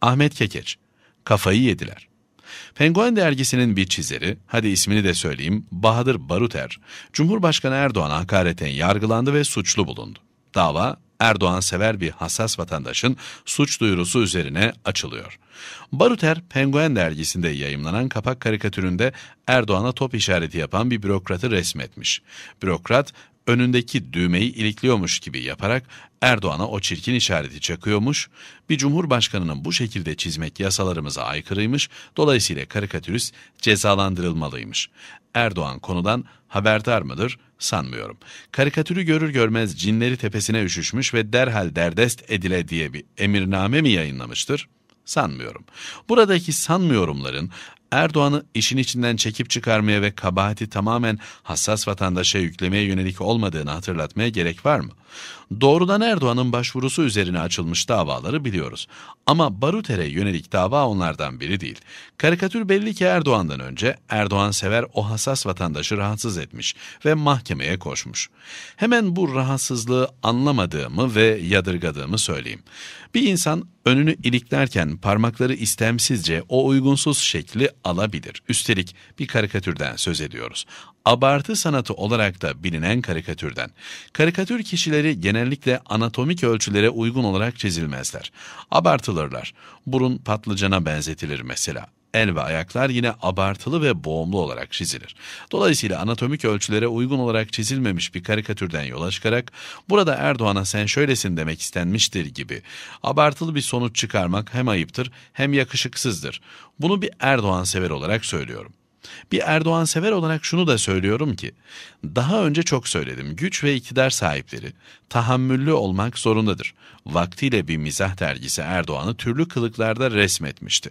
Ahmet Kekeç. Kafayı yediler. Penguin dergisinin bir çizeri, hadi ismini de söyleyeyim, Bahadır Baruter, Cumhurbaşkanı Erdoğan'a hakareten yargılandı ve suçlu bulundu. Dava, Erdoğan sever bir hassas vatandaşın suç duyurusu üzerine açılıyor. Baruter, Penguin dergisinde yayımlanan kapak karikatüründe Erdoğan'a top işareti yapan bir bürokratı resmetmiş. Bürokrat, önündeki düğmeyi ilikliyormuş gibi yaparak Erdoğan'a o çirkin işareti çakıyormuş, bir cumhurbaşkanının bu şekilde çizmek yasalarımıza aykırıymış, dolayısıyla karikatürist cezalandırılmalıymış. Erdoğan konudan haberdar mıdır sanmıyorum. Karikatürü görür görmez cinleri tepesine üşüşmüş ve derhal derdest edile diye bir emirname mi yayınlamıştır? sanmıyorum. Buradaki sanmıyorumların Erdoğan'ı işin içinden çekip çıkarmaya ve kabahati tamamen hassas vatandaşa yüklemeye yönelik olmadığını hatırlatmaya gerek var mı? Doğrudan Erdoğan'ın başvurusu üzerine açılmış davaları biliyoruz. Ama Baruter'e yönelik dava onlardan biri değil. Karikatür belli ki Erdoğan'dan önce Erdoğan sever o hassas vatandaşı rahatsız etmiş ve mahkemeye koşmuş. Hemen bu rahatsızlığı anlamadığımı ve yadırgadığımı söyleyeyim. Bir insan önünü iliklerken parmakları istemsizce o uygunsuz şekli alabilir. Üstelik bir karikatürden söz ediyoruz. Abartı sanatı olarak da bilinen karikatürden. Karikatür kişileri genellikle anatomik ölçülere uygun olarak çizilmezler. Abartılırlar. Burun patlıcana benzetilir mesela. El ve ayaklar yine abartılı ve boğumlu olarak çizilir. Dolayısıyla anatomik ölçülere uygun olarak çizilmemiş bir karikatürden yola çıkarak burada Erdoğan'a sen şöylesin demek istenmiştir gibi abartılı bir sonuç çıkarmak hem ayıptır hem yakışıksızdır. Bunu bir Erdoğan sever olarak söylüyorum. Bir Erdoğan sever olarak şunu da söylüyorum ki, daha önce çok söyledim, güç ve iktidar sahipleri tahammüllü olmak zorundadır. Vaktiyle bir mizah dergisi Erdoğan'ı türlü kılıklarda resmetmişti.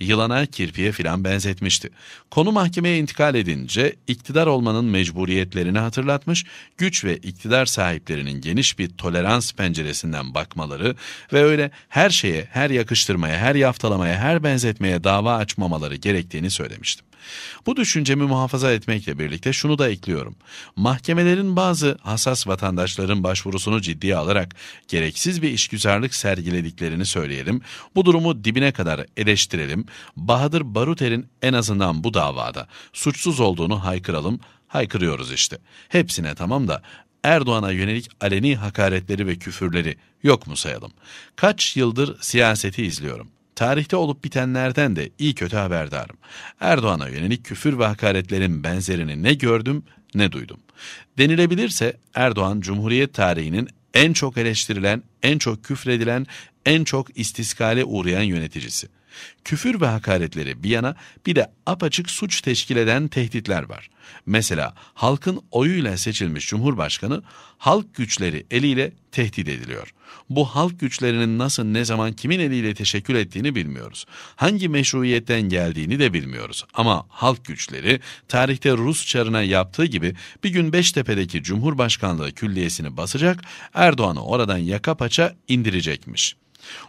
Yılana, kirpiye filan benzetmişti. Konu mahkemeye intikal edince iktidar olmanın mecburiyetlerini hatırlatmış, güç ve iktidar sahiplerinin geniş bir tolerans penceresinden bakmaları ve öyle her şeye, her yakıştırmaya, her yaftalamaya, her benzetmeye dava açmamaları gerektiğini söylemiştim. Bu düşüncemi muhafaza etmekle birlikte şunu da ekliyorum. Mahkemelerin bazı hassas vatandaşların başvurusunu ciddiye alarak gereksiz bir işgüzarlık sergilediklerini söyleyelim. Bu durumu dibine kadar eleştirelim. Bahadır Baruter'in en azından bu davada suçsuz olduğunu haykıralım. Haykırıyoruz işte. Hepsine tamam da Erdoğan'a yönelik aleni hakaretleri ve küfürleri yok mu sayalım? Kaç yıldır siyaseti izliyorum tarihte olup bitenlerden de iyi kötü haberdarım. Erdoğan'a yönelik küfür ve hakaretlerin benzerini ne gördüm ne duydum. Denilebilirse Erdoğan Cumhuriyet tarihinin en çok eleştirilen, en çok küfredilen, en çok istiskale uğrayan yöneticisi. Küfür ve hakaretleri bir yana bir de apaçık suç teşkil eden tehditler var. Mesela halkın oyuyla seçilmiş cumhurbaşkanı halk güçleri eliyle tehdit ediliyor. Bu halk güçlerinin nasıl ne zaman kimin eliyle teşekkür ettiğini bilmiyoruz. Hangi meşruiyetten geldiğini de bilmiyoruz. Ama halk güçleri tarihte Rus çarına yaptığı gibi bir gün Beştepe'deki Cumhurbaşkanlığı külliyesini basacak, Erdoğan'ı oradan yaka paça indirecekmiş.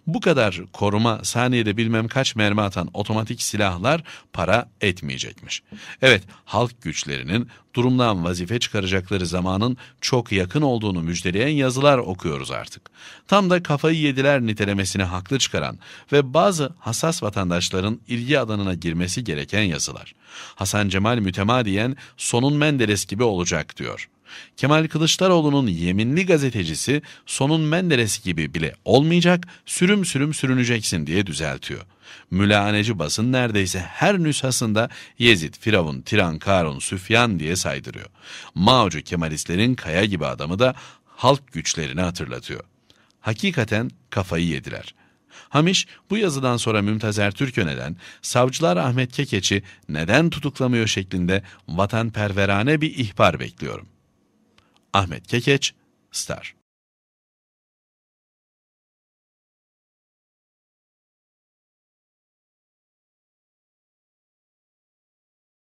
Bu kadar koruma saniyede bilmem kaç mermi atan otomatik silahlar para etmeyecekmiş. Evet halk güçlerinin durumdan vazife çıkaracakları zamanın çok yakın olduğunu müjdeleyen yazılar okuyoruz artık. Tam da kafayı yediler nitelemesini haklı çıkaran ve bazı hassas vatandaşların ilgi alanına girmesi gereken yazılar. Hasan Cemal mütemadiyen sonun Menderes gibi olacak diyor. Kemal Kılıçdaroğlu'nun yeminli gazetecisi sonun Menderes gibi bile olmayacak, sürüm sürüm sürüneceksin diye düzeltiyor. Mülahaneci basın neredeyse her nüshasında Yezid, Firavun, Tiran, Karun, Süfyan diye saydırıyor. Maocu Kemalistlerin kaya gibi adamı da halk güçlerini hatırlatıyor. Hakikaten kafayı yediler.'' Hamiş bu yazıdan sonra Mümtaz Ertürk'e savcılar Ahmet Kekeç'i neden tutuklamıyor şeklinde vatanperverane bir ihbar bekliyorum.'' Ahmet Kekeç, Star.